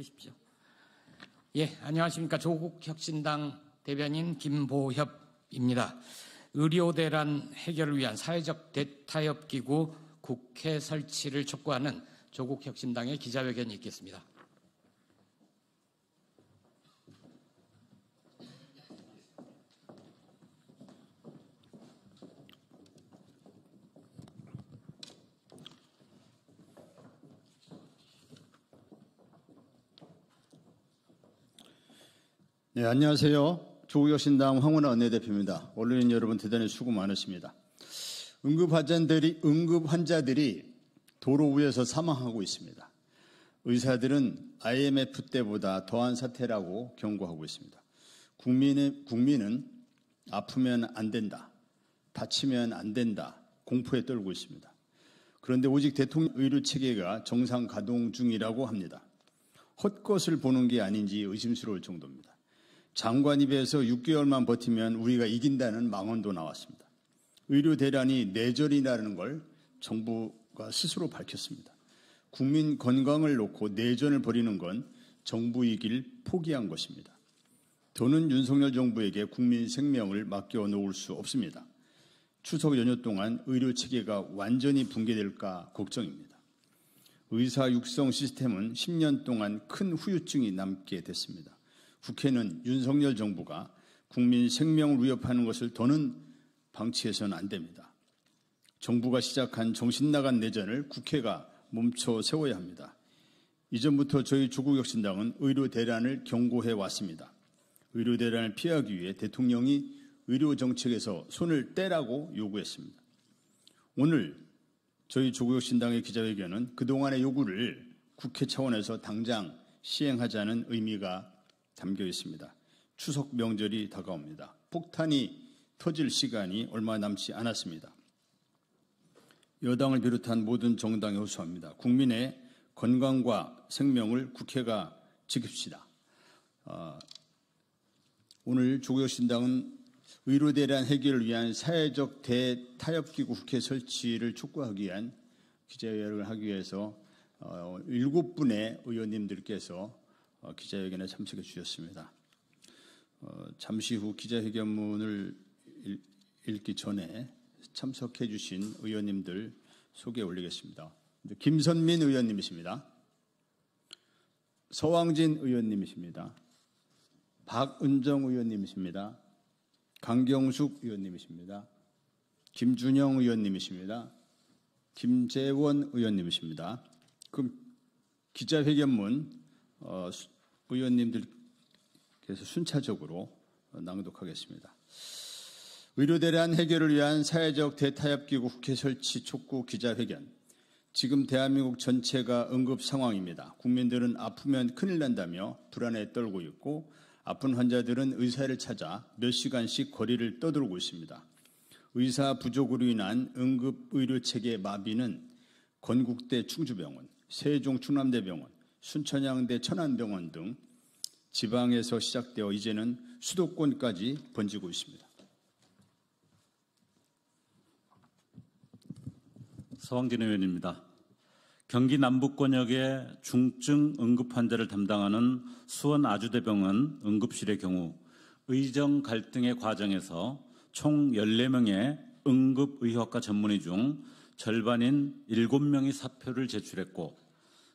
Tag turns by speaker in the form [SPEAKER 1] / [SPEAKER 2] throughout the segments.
[SPEAKER 1] 계십시오.
[SPEAKER 2] 예, 안녕하십니까. 조국혁신당 대변인 김보협입니다. 의료대란 해결을 위한 사회적 대타협기구 국회 설치를 촉구하는 조국혁신당의 기자회견이 있겠습니다.
[SPEAKER 3] 예, 안녕하세요. 조국여신당 황원아 원내대표입니다. 언론인 여러분 대단히 수고 많으십니다. 응급환자들이, 응급환자들이 도로 위에서 사망하고 있습니다. 의사들은 IMF 때보다 더한 사태라고 경고하고 있습니다. 국민의, 국민은 아프면 안 된다. 다치면 안 된다. 공포에 떨고 있습니다. 그런데 오직 대통령 의료 체계가 정상 가동 중이라고 합니다. 헛것을 보는 게 아닌지 의심스러울 정도입니다. 장관 입에서 6개월만 버티면 우리가 이긴다는 망언도 나왔습니다. 의료 대란이 내전이라는 걸 정부가 스스로 밝혔습니다. 국민 건강을 놓고 내전을 벌이는 건 정부이길 포기한 것입니다. 더는 윤석열 정부에게 국민 생명을 맡겨 놓을 수 없습니다. 추석 연휴 동안 의료 체계가 완전히 붕괴될까 걱정입니다. 의사 육성 시스템은 10년 동안 큰 후유증이 남게 됐습니다. 국회는 윤석열 정부가 국민 생명을 위협하는 것을 더는 방치해서는 안 됩니다. 정부가 시작한 정신 나간 내전을 국회가 멈춰 세워야 합니다. 이전부터 저희 조국혁신당은 의료 대란을 경고해 왔습니다. 의료 대란을 피하기 위해 대통령이 의료 정책에서 손을 떼라고 요구했습니다. 오늘 저희 조국혁신당의 기자회견은 그동안의 요구를 국회 차원에서 당장 시행하자는 의미가 담겨 있습니다. 추석 명절이 다가옵니다. 폭탄이 터질 시간이 얼마 남지 않았습니다. 여당을 비롯한 모든 정당이 호소합니다. 국민의 건강과 생명을 국회가 지킵시다. 어, 오늘 조국신당은 의료대란 해결을 위한 사회적 대타협기구 국회 설치를 촉구하기 위한 기자회견을 하기 위해서 어, 일곱 분의 의원님들께서 어, 기자회견에 참석해 주셨습니다. 어, 잠시 후 기자회견문을 읽기 전에 참석해 주신 의원님들 소개 올리겠습니다. 김선민 의원님이십니다. 서왕진 의원님이십니다. 박은정 의원님이십니다. 강경숙 의원님이십니다. 김준영 의원님이십니다. 김재원 의원님이십니다. 그럼 기자회견문 의원님들께서 어, 순차적으로 낭독하겠습니다. 의료 대란 해결을 위한 사회적 대타협 기구 국회 설치 촉구 기자회견. 지금 대한민국 전체가 응급 상황입니다. 국민들은 아프면 큰일 난다며 불안에 떨고 있고 아픈 환자들은 의사를 찾아 몇 시간씩 거리를 떠돌고 있습니다. 의사 부족으로 인한 응급 의료 체계 마비는 건국대 충주병원, 세종 충남대병원, 순천향대 천안병원 등 지방에서 시작되어 이제는 수도권까지 번지고 있습니다.
[SPEAKER 2] 서황진 의원입니다. 경기 남북권역의 중증 응급 환자를 담당하는 수원 아주대병원 응급실의 경우 의정 갈등의 과정에서 총 14명의 응급의학과 전문의 중 절반인 7명이 사표를 제출했고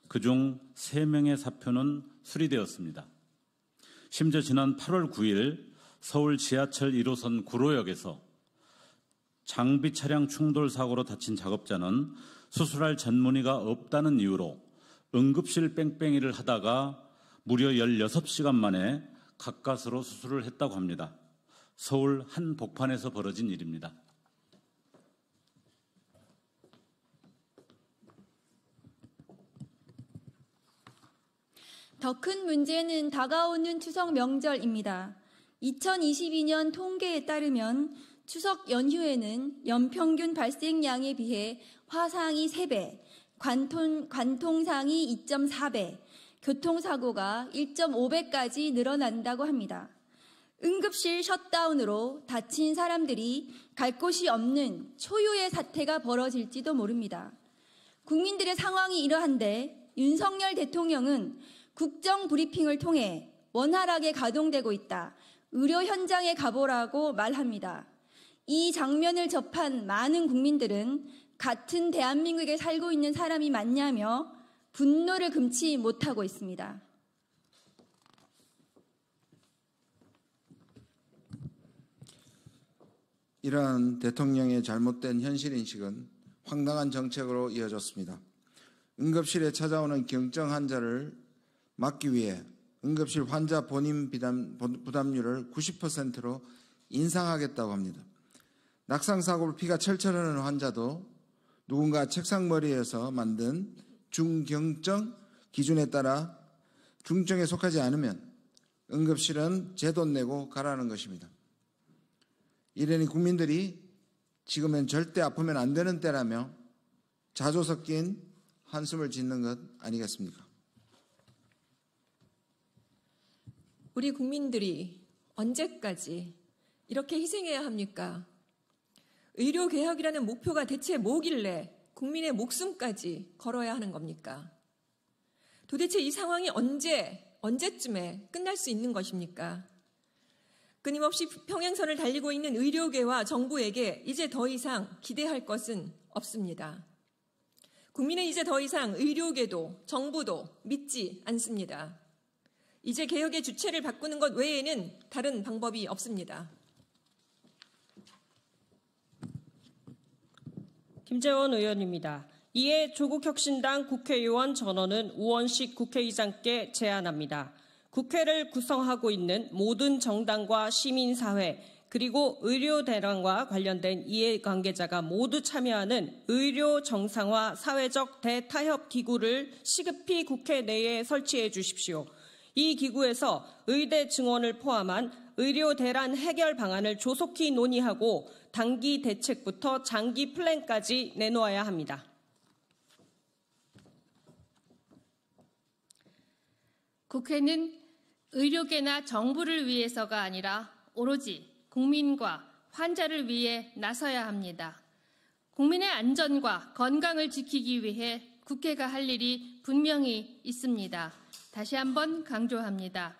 [SPEAKER 2] 그중 3명의 사표는 수리되었습니다. 심지어 지난 8월 9일 서울 지하철 1호선 구로역에서 장비 차량 충돌 사고로 다친 작업자는 수술할 전문의가 없다는 이유로 응급실 뺑뺑이를 하다가 무려 16시간 만에 가까스로 수술을 했다고 합니다. 서울 한 복판에서 벌어진 일입니다.
[SPEAKER 4] 더큰 문제는 다가오는 추석 명절입니다. 2022년 통계에 따르면 추석 연휴에는 연평균 발생량에 비해 화상이 3배, 관통, 관통상이 2.4배, 교통사고가 1.5배까지 늘어난다고 합니다. 응급실 셧다운으로 다친 사람들이 갈 곳이 없는 초유의 사태가 벌어질지도 모릅니다. 국민들의 상황이 이러한데 윤석열 대통령은 국정 브리핑을 통해 원활하게 가동되고 있다. 의료 현장에 가보라고 말합니다. 이 장면을 접한 많은 국민들은 같은 대한민국에 살고 있는 사람이 맞냐며 분노를 금치 못하고 있습니다.
[SPEAKER 3] 이러한 대통령의 잘못된 현실인식은 황당한 정책으로 이어졌습니다. 응급실에 찾아오는 경증 환자를 막기 위해 응급실 환자 본인 부담률을 90%로 인상하겠다고 합니다. 낙상사고로 피가 철철 흐는 환자도 누군가 책상머리에서 만든 중경증 기준에 따라 중증에 속하지 않으면 응급실은 제 돈 내고 가라는 것입니다. 이래니 국민들이 지금은 절대 아프면 안 되는 때라며 자조 섞인 한숨을 짓는 것 아니겠습니까?
[SPEAKER 1] 우리 국민들이 언제까지 이렇게 희생해야 합니까? 의료 개혁이라는 목표가 대체 뭐길래 국민의 목숨까지 걸어야 하는 겁니까? 도대체 이 상황이 언제, 언제쯤에 끝날 수 있는 것입니까? 끊임없이 평행선을 달리고 있는 의료계와 정부에게 이제 더 이상 기대할 것은 없습니다. 국민은 이제 더 이상 의료계도 정부도 믿지 않습니다. 이제 개혁의 주체를 바꾸는 것 외에는 다른 방법이 없습니다. 김재원 의원입니다. 이에 조국혁신당 국회의원 전원은 우원식 국회의장께 제안합니다. 국회를 구성하고 있는 모든 정당과 시민사회 그리고 의료대란과 관련된 이해관계자가 모두 참여하는 의료 정상화 사회적 대타협 기구를 시급히 국회 내에 설치해 주십시오. 이 기구에서 의대 증원을 포함한 의료 대란 해결 방안을 조속히 논의하고 단기 대책부터 장기 플랜까지 내놓아야 합니다. 국회는 의료계나 정부를 위해서가 아니라 오로지 국민과 환자를 위해 나서야 합니다. 국민의 안전과 건강을 지키기 위해 국회가 할 일이 분명히 있습니다. 다시 한번 강조합니다.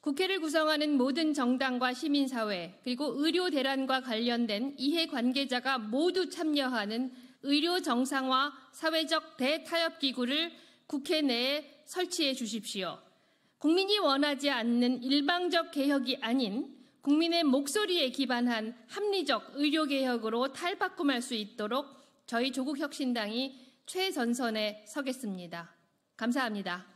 [SPEAKER 1] 국회를 구성하는 모든 정당과 시민사회 그리고 의료 대란과 관련된 이해 관계자가 모두 참여하는 의료 정상화 사회적 대타협 기구를 국회 내에 설치해 주십시오. 국민이 원하지 않는 일방적 개혁이 아닌 국민의 목소리에 기반한 합리적 의료 개혁으로 탈바꿈할 수 있도록 저희 조국 혁신당이 최전선에 서겠습니다. 감사합니다.